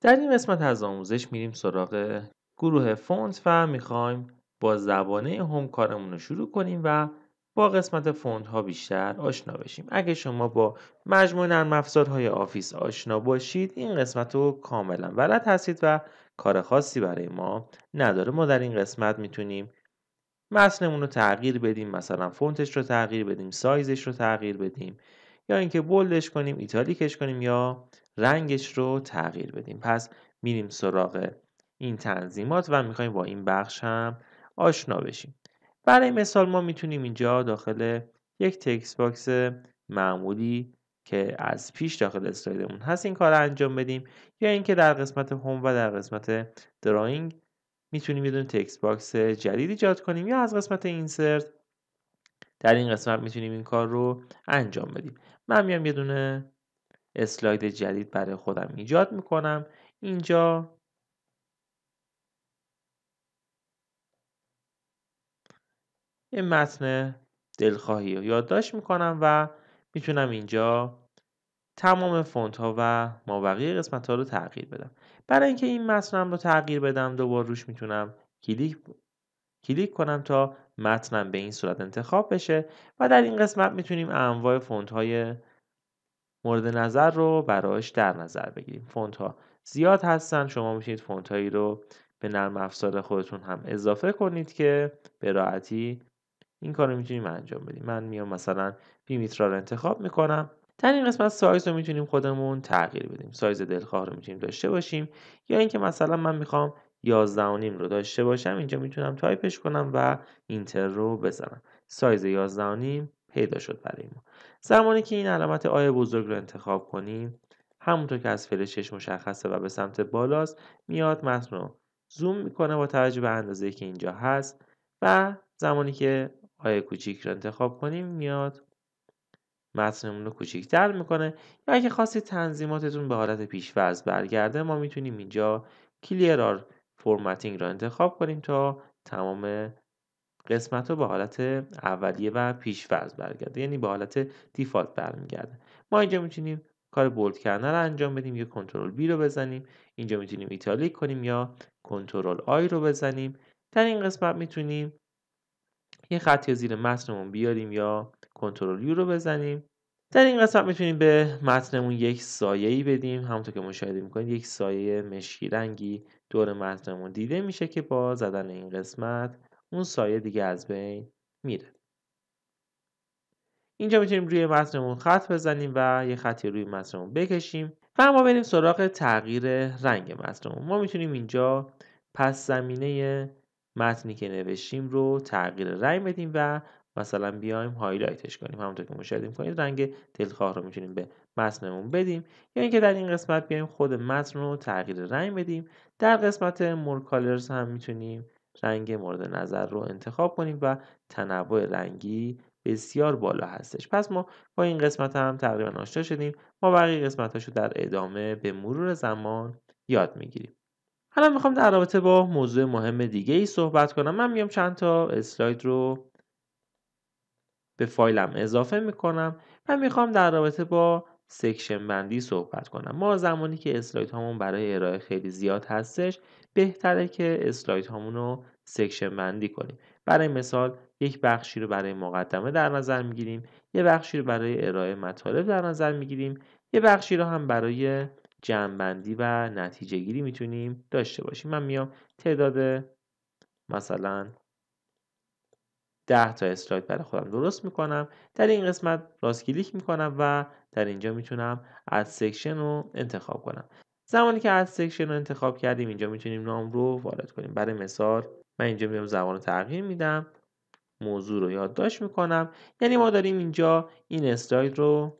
در این قسمت از آموزش میریم سراغ گروه فونت و میخوایم با زبانه هم کارمون رو شروع کنیم و با قسمت فونت ها بیشتر آشنا بشیم اگه شما با مجموع نرم های آفیس آشنا باشید این قسمت رو کاملا بلد هستید و کار خاصی برای ما نداره ما در این قسمت میتونیم متنمون رو تغییر بدیم مثلا فونتش رو تغییر بدیم سایزش رو تغییر بدیم یا اینکه بولدش کنیم ایتالیکش کنیم یا رنگش رو تغییر بدیم پس میریم سراغ این تنظیمات و میخوایم با این بخش هم آشنا بشیم برای مثال ما میتونیم اینجا داخل یک تکست باکس معمولی که از پیش داخل استایلمون هست این کار انجام بدیم یا اینکه در قسمت هوم و در قسمت دراینگ میتونیم یه دونه تکست باکس جدید ایجاد کنیم یا از قسمت اینسرت در این قسمت میتونیم این کار رو انجام بدیم من میام یه دونه اسلاید جدید برای خودم ایجاد میکنم اینجا یه متن دلخواهی رو یادداشت میکنم و میتونم اینجا تمام فونت ها و مابقی قسمت ها رو تغییر بدم برای اینکه این متنم رو تغییر بدم دوبار روش میتونم کلیک کلیک کنم تا متنم به این صورت انتخاب بشه و در این قسمت میتونیم انواع فونت های مورد نظر رو برایش در نظر بگیریم فونت ها زیاد هستن شما میتونید فونت هایی رو به نرم افزار خودتون هم اضافه کنید که به راحتی این کار رو میتونیم انجام بدیم من میام مثلا بیمیترا رو انتخاب میکنم در این قسمت سایز رو میتونیم خودمون تغییر بدیم سایز دلخواه رو میتونیم داشته باشیم یا اینکه مثلا من میخوام 11.5 رو داشته باشم اینجا میتونم تایپش کنم و اینتر رو بزنم سایز 11 پیدا شد برای ما زمانی که این علامت آی بزرگ رو انتخاب کنیم همونطور که از فلشش مشخصه و به سمت بالاست میاد متن رو زوم میکنه با توجه به اندازه که اینجا هست و زمانی که آی کوچیک رو انتخاب کنیم میاد متنمون رو کوچیک‌تر میکنه یا اگه خواستید تنظیماتتون به حالت پیش‌فرض برگرده ما میتونیم اینجا آر فرمتینگ رو انتخاب کنیم تا تمام قسمت رو به حالت اولیه و پیش برگرده یعنی به حالت دیفالت برمیگرده ما اینجا میتونیم کار بولد کردن رو انجام بدیم یا کنترل بی رو بزنیم اینجا میتونیم ایتالیک کنیم یا کنترل آی رو بزنیم در این قسمت میتونیم یه خطی زیر متنمون بیاریم یا کنترل یو رو بزنیم در این قسمت میتونیم به متنمون یک سایه ای بدیم همونطور که مشاهده میکنید یک سایه مشکی رنگی دور متنمون دیده میشه که با زدن این قسمت اون سایه دیگه از بین میره اینجا میتونیم روی متنمون خط بزنیم و یه خطی روی متنمون بکشیم و ما بریم سراغ تغییر رنگ متنمون ما میتونیم اینجا پس زمینه متنی که نوشتیم رو تغییر رنگ بدیم و مثلا بیایم هایلایتش کنیم همونطور که مشاهده میکنید رنگ دلخواه رو میتونیم به متنمون بدیم یا یعنی اینکه در این قسمت بیایم خود متن رو تغییر رنگ بدیم در قسمت مور کالرز هم میتونیم رنگ مورد نظر رو انتخاب کنیم و تنوع رنگی بسیار بالا هستش پس ما با این قسمت هم تقریبا آشنا شدیم ما بقیه قسمت رو در ادامه به مرور زمان یاد میگیریم حالا میخوام در رابطه با موضوع مهم دیگه ای صحبت کنم من میام چند تا اسلاید رو به فایلم اضافه میکنم و میخوام در رابطه با سکشن بندی صحبت کنم ما زمانی که اسلاید هامون برای ارائه خیلی زیاد هستش بهتره که اسلاید هامون رو سکشن بندی کنیم برای مثال یک بخشی رو برای مقدمه در نظر میگیریم یه بخشی رو برای ارائه مطالب در نظر میگیریم یه بخشی رو هم برای جنبندی و نتیجه گیری میتونیم داشته باشیم من میام تعداد مثلا 10 تا اسلاید برای خودم درست میکنم در این قسمت راست کلیک میکنم و در اینجا میتونم از سیکشن رو انتخاب کنم زمانی که از سیکشن رو انتخاب کردیم اینجا میتونیم نام رو وارد کنیم برای مثال من اینجا میام زبان رو تغییر میدم موضوع رو یادداشت میکنم یعنی ما داریم اینجا این اسلاید رو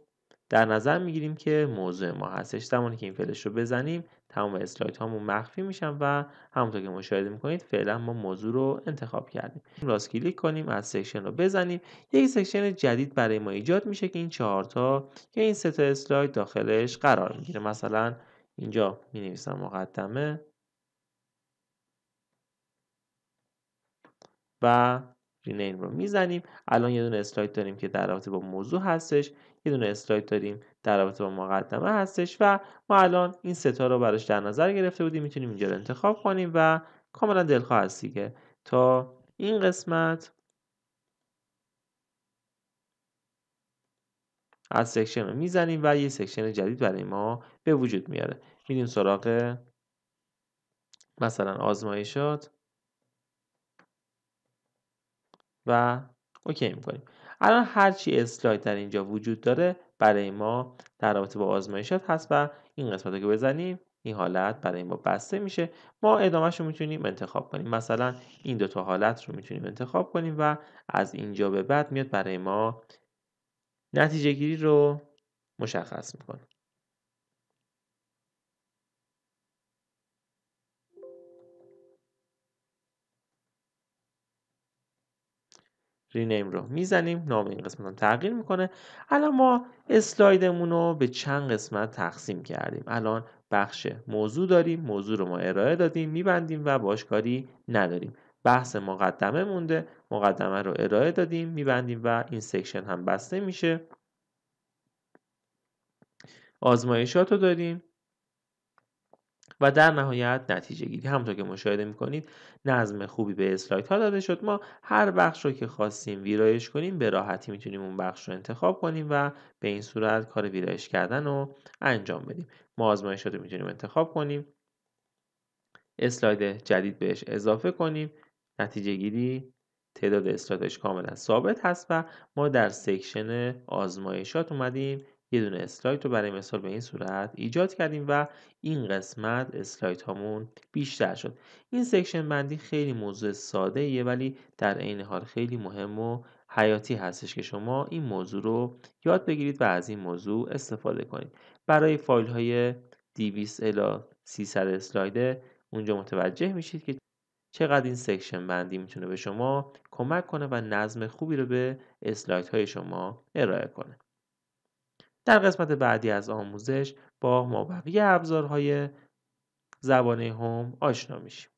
در نظر میگیریم که موضوع ما هستش زمانی که این فلش رو بزنیم تمام اسلایت هامون مخفی میشن و همونطور که مشاهده میکنید فعلا ما موضوع رو انتخاب کردیم راست کلیک کنیم از سکشن رو بزنیم یک سکشن جدید برای ما ایجاد میشه که این چهار تا که این سه تا اسلاید داخلش قرار میگیره مثلا اینجا می نویسم مقدمه و رینیم رو میزنیم الان یه دونه اسلاید داریم که در رابطه با موضوع هستش یه دونه اسلاید داریم در رابطه با مقدمه هستش و ما الان این ستا رو براش در نظر گرفته بودیم میتونیم اینجا رو انتخاب کنیم و کاملا دلخواه هست دیگه تا این قسمت از سکشن رو میزنیم و یه سکشن جدید برای ما به وجود میاره میریم سراغ مثلا آزمایشات و اوکی میکنیم الان هرچی اسلاید در اینجا وجود داره برای ما در رابطه با آزمایشات هست و این قسمت رو که بزنیم این حالت برای ما بسته میشه ما ادامهش رو میتونیم انتخاب کنیم مثلا این دوتا حالت رو میتونیم انتخاب کنیم و از اینجا به بعد میاد برای ما نتیجه گیری رو مشخص میکنه رینیم رو میزنیم نام این قسمت هم تغییر میکنه الان ما اسلایدمون رو به چند قسمت تقسیم کردیم الان بخش موضوع داریم موضوع رو ما ارائه دادیم میبندیم و باش کاری نداریم بحث مقدمه مونده مقدمه رو ارائه دادیم میبندیم و این سیکشن هم بسته میشه آزمایشات رو داریم و در نهایت نتیجه گیری همونطور که مشاهده میکنید نظم خوبی به اسلایت ها داده شد ما هر بخش رو که خواستیم ویرایش کنیم به راحتی میتونیم اون بخش رو انتخاب کنیم و به این صورت کار ویرایش کردن رو انجام بدیم ما آزمایشات رو میتونیم انتخاب کنیم اسلاید جدید بهش اضافه کنیم نتیجه گیری تعداد اسلایدش کاملا ثابت هست و ما در سکشن آزمایشات اومدیم یه دونه اسلاید رو برای مثال به این صورت ایجاد کردیم و این قسمت اسلاید هامون بیشتر شد این سکشن بندی خیلی موضوع ساده یه ولی در عین حال خیلی مهم و حیاتی هستش که شما این موضوع رو یاد بگیرید و از این موضوع استفاده کنید برای فایل های 200 الا 300 اسلاید اونجا متوجه میشید که چقدر این سکشن بندی میتونه به شما کمک کنه و نظم خوبی رو به های شما ارائه کنه در قسمت بعدی از آموزش با مابقی ابزارهای زبانه هم آشنا میشیم